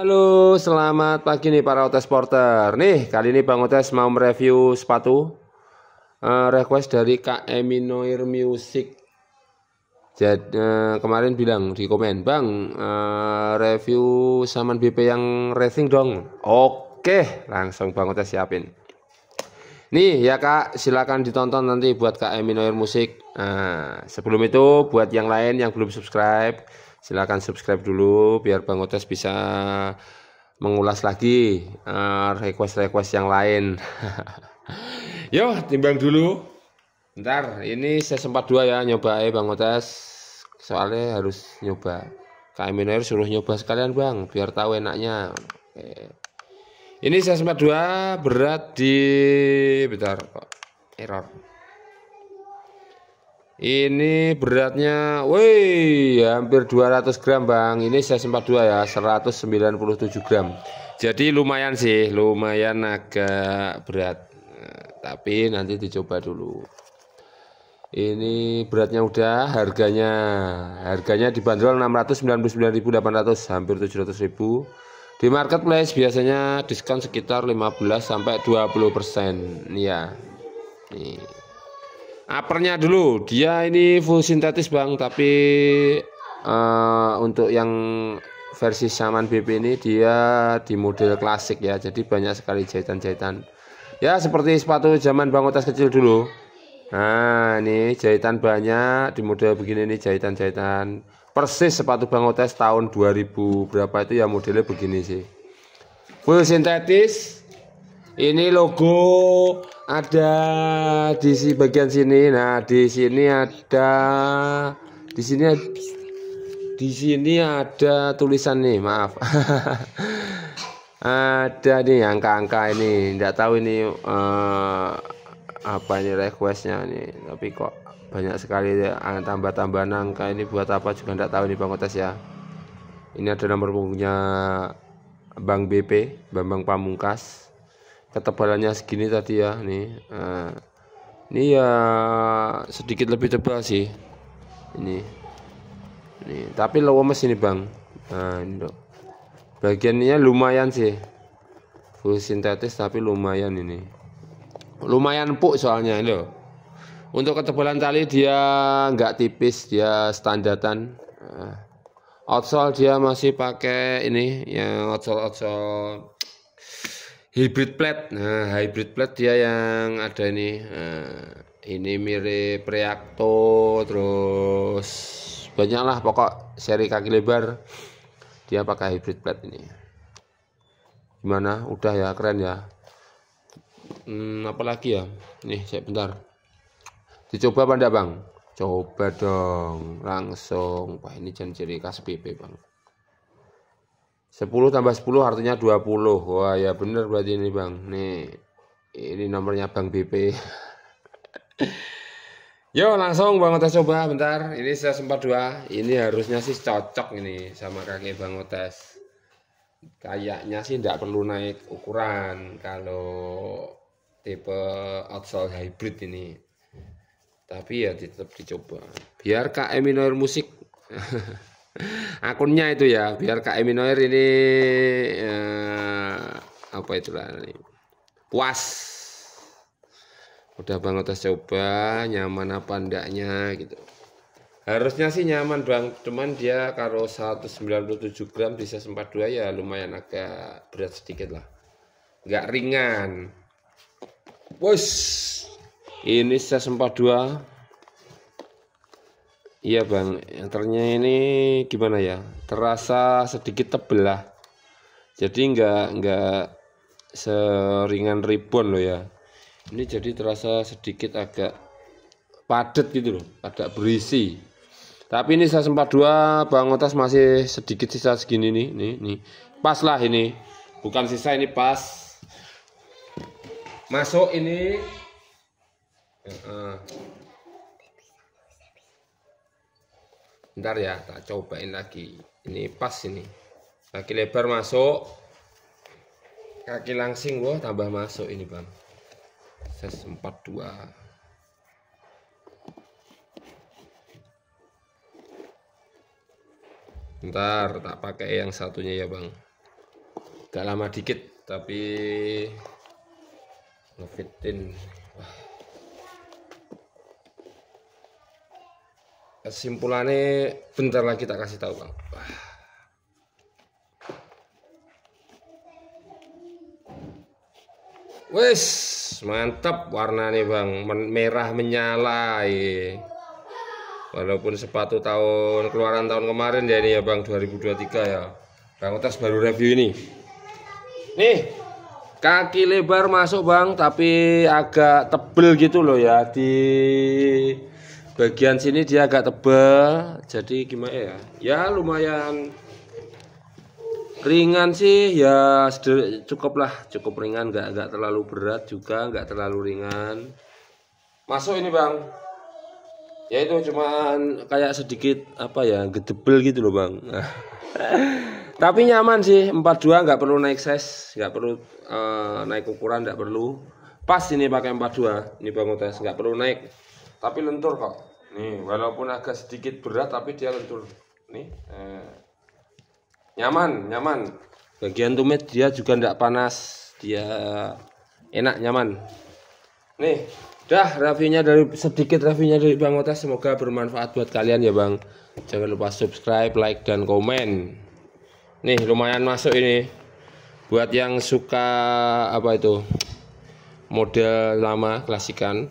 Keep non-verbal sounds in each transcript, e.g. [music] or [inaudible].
Halo, selamat pagi nih para Otes Porter. Nih, kali ini Bang Otes mau mereview sepatu uh, request dari Kak Eminoir Music. Jadi uh, eh, kemarin bilang di komen, "Bang, uh, review Saman BP yang racing dong." Oke, langsung Bang Otes siapin. Nih ya Kak, silakan ditonton nanti buat Kak Eminoir Music. Nah, sebelum itu buat yang lain yang belum subscribe silahkan subscribe dulu biar Bang Otes bisa mengulas lagi eh, request-request uh, yang lain [laughs] yo timbang dulu ntar ini saya sempat dua ya nyoba eh Bang Otes soalnya harus nyoba KM Miner suruh nyoba sekalian Bang biar tahu enaknya Oke. ini saya sempat dua berat di bentar kok error ini beratnya, woi, hampir 200 gram bang. Ini saya sempat dua ya, 197 gram. Jadi lumayan sih, lumayan agak berat. Tapi nanti dicoba dulu. Ini beratnya udah, harganya harganya dibanderol 699.800 hampir 700.000. Di marketplace biasanya diskon sekitar 15 sampai 20%. Iya. Nih apernya dulu dia ini full sintetis bang tapi uh, untuk yang versi saman BP ini dia di model klasik ya jadi banyak sekali jahitan-jahitan ya seperti sepatu zaman bang otas kecil dulu nah ini jahitan banyak di model begini ini jahitan-jahitan persis sepatu bang otas tahun 2000 berapa itu ya modelnya begini sih full sintetis ini logo ada di si bagian sini nah di sini ada di sini di sini ada tulisan nih maaf [laughs] ada nih angka-angka ini tidak tahu ini uh, apa ini requestnya nih tapi kok banyak sekali tambah-tambahan angka ini buat apa juga tidak tahu nih Bang Otas ya ini ada nomor punggungnya Bang BP Bambang Pamungkas ketebalannya segini tadi ya nih eh, nah, ini ya sedikit lebih tebal sih ini ini tapi lemes ini bang nah ini dok bagiannya lumayan sih full sintetis tapi lumayan ini lumayan empuk soalnya loh untuk ketebalan tali dia nggak tipis dia standaran eh, outsole dia masih pakai ini yang outsole outsole hybrid plate. Nah, hybrid plate dia yang ada ini. Nah, ini mirip Reacto terus banyaklah pokok seri kaki lebar dia pakai hybrid plate ini. Gimana? Udah ya, keren ya. Hmm, apalagi ya? Nih, saya bentar. Dicoba pada Bang? Coba dong, langsung. Wah, ini jangan ciri khas PP, Bang. 10 tambah 10 artinya 20. Wah, ya bener berarti ini, Bang. Nih. Ini nomornya Bang BP. [laughs] Yo, langsung Bang Otes coba bentar. Ini saya sempat dua. Ini harusnya sih cocok ini sama kaki Bang Otes. Kayaknya sih tidak perlu naik ukuran kalau tipe outsole hybrid ini. Tapi ya tetap dicoba. Biar KM minor musik. [laughs] akunnya itu ya biar Kak Eminoir ini eh, apa itulah ini puas udah banget tes coba nyaman apa ndaknya gitu harusnya sih nyaman Bang cuman dia kalau 197 gram bisa sempat dua ya lumayan agak berat sedikit lah nggak ringan bos ini saya sempat dua Iya bang, ternyata ini gimana ya? Terasa sedikit tebel lah, Jadi nggak nggak seringan ribbon loh ya. Ini jadi terasa sedikit agak padat gitu loh, agak berisi. Tapi ini saya sempat dua bang otas masih sedikit sisa segini nih, nih, nih. Pas lah ini, bukan sisa ini pas. Masuk ini. Ya, uh. Bentar ya, tak cobain lagi. Ini pas ini. Kaki lebar masuk. Kaki langsing wah tambah masuk ini, Bang. Ses 42. ntar tak pakai yang satunya ya bang gak lama dikit tapi ngefitin kesimpulannya bentar lagi tak kasih tahu bang wes mantap warna warnanya bang merah menyala walaupun sepatu tahun keluaran tahun kemarin ya ini ya bang 2023 ya bang Otas baru review ini nih kaki lebar masuk bang tapi agak tebel gitu loh ya di bagian sini dia agak tebal jadi gimana ya ya lumayan ringan sih ya cukup lah cukup ringan nggak enggak terlalu berat juga nggak terlalu ringan masuk ini bang ya itu cuman kayak sedikit apa ya gedebel gitu loh bang nah. [laughs] tapi nyaman sih 42 nggak perlu naik size nggak perlu uh, naik ukuran nggak perlu pas ini pakai 42 ini bang tes e nggak perlu naik tapi lentur kok ini walaupun agak sedikit berat tapi dia lentur. Nih eh, nyaman, nyaman. Bagian tumit dia juga tidak panas, dia enak nyaman. Nih, dah reviewnya dari sedikit reviewnya dari Bang Ota semoga bermanfaat buat kalian ya Bang. Jangan lupa subscribe, like dan komen. Nih lumayan masuk ini. Buat yang suka apa itu model lama klasikan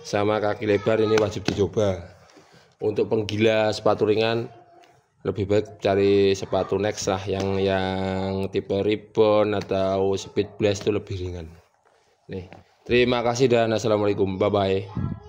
sama kaki lebar ini wajib dicoba untuk penggila sepatu ringan lebih baik cari sepatu next lah yang yang tipe ribbon atau speed blast itu lebih ringan nih terima kasih dan assalamualaikum bye bye